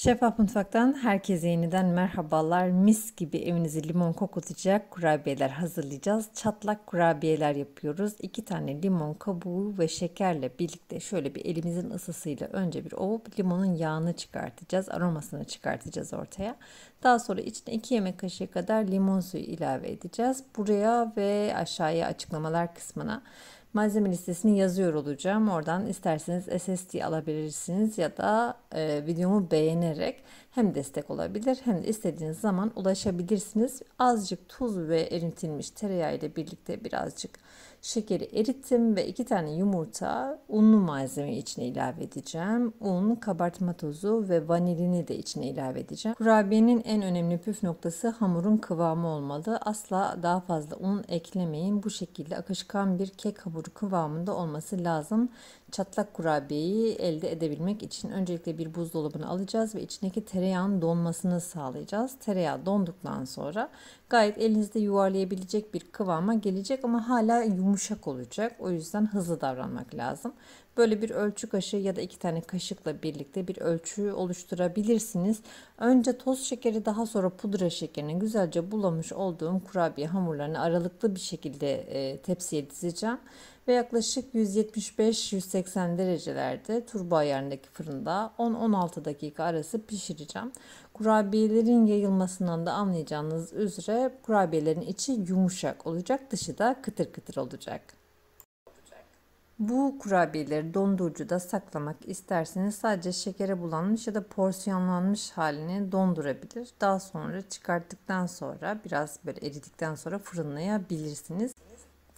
Şeffaf Mutfak'tan herkese yeniden merhabalar. Mis gibi evinizi limon kokutacak kurabiyeler hazırlayacağız. Çatlak kurabiyeler yapıyoruz. 2 tane limon kabuğu ve şekerle birlikte şöyle bir elimizin ısısıyla önce bir ovup limonun yağını çıkartacağız. Aromasını çıkartacağız ortaya. Daha sonra içine 2 yemek kaşığı kadar limon suyu ilave edeceğiz. Buraya ve aşağıya açıklamalar kısmına malzeme listesini yazıyor olacağım. Oradan isterseniz SSD alabilirsiniz ya da e, videomu beğenerek hem destek olabilir hem de istediğiniz zaman ulaşabilirsiniz. Azıcık tuz ve eritilmiş tereyağı ile birlikte birazcık şekeri erittim ve iki tane yumurta unlu malzeme içine ilave edeceğim. Un, kabartma tozu ve vanilini de içine ilave edeceğim. Kurabiyenin en önemli püf noktası hamurun kıvamı olmalı. Asla daha fazla un eklemeyin. Bu şekilde akışkan bir kek hamuru kıvamında olması lazım. Çatlak kurabiyeyi elde edebilmek için öncelikle bir buzdolabına alacağız ve içindeki tereyağın donmasını sağlayacağız. Tereyağı donduktan sonra gayet elinizde yuvarlayabilecek bir kıvama gelecek ama hala yumuşak olacak. O yüzden hızlı davranmak lazım. Böyle bir ölçü kaşığı ya da iki tane kaşıkla birlikte bir ölçü oluşturabilirsiniz. Önce toz şekeri daha sonra pudra şekerini güzelce bulamış olduğum kurabiye hamurlarını aralıklı bir şekilde e, tepsiye dizeceğim ve yaklaşık 175-180 derecelerde turbo ayarındaki fırında 10-16 dakika arası pişireceğim. Kurabiyelerin yayılmasından da anlayacağınız üzere kurabiyelerin içi yumuşak olacak, dışı da kıtır kıtır olacak. Bu kurabiyeleri dondurucuda saklamak isterseniz sadece şekere bulanmış ya da porsiyonlanmış halini dondurabilir. Daha sonra çıkarttıktan sonra biraz böyle eridikten sonra fırınlayabilirsiniz.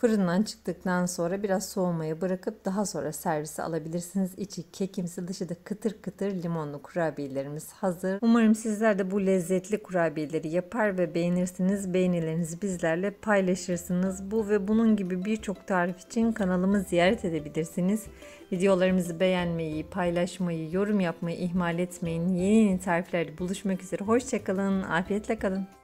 Fırından çıktıktan sonra biraz soğumaya bırakıp daha sonra servise alabilirsiniz. İçi kekimsi dışı da kıtır kıtır limonlu kurabiyelerimiz hazır. Umarım sizler de bu lezzetli kurabiyeleri yapar ve beğenirsiniz. Beğenilerinizi bizlerle paylaşırsınız. Bu ve bunun gibi birçok tarif için kanalımı ziyaret edebilirsiniz. Videolarımızı beğenmeyi, paylaşmayı, yorum yapmayı ihmal etmeyin. Yeni yeni tariflerde buluşmak üzere. Hoşçakalın, afiyetle kalın.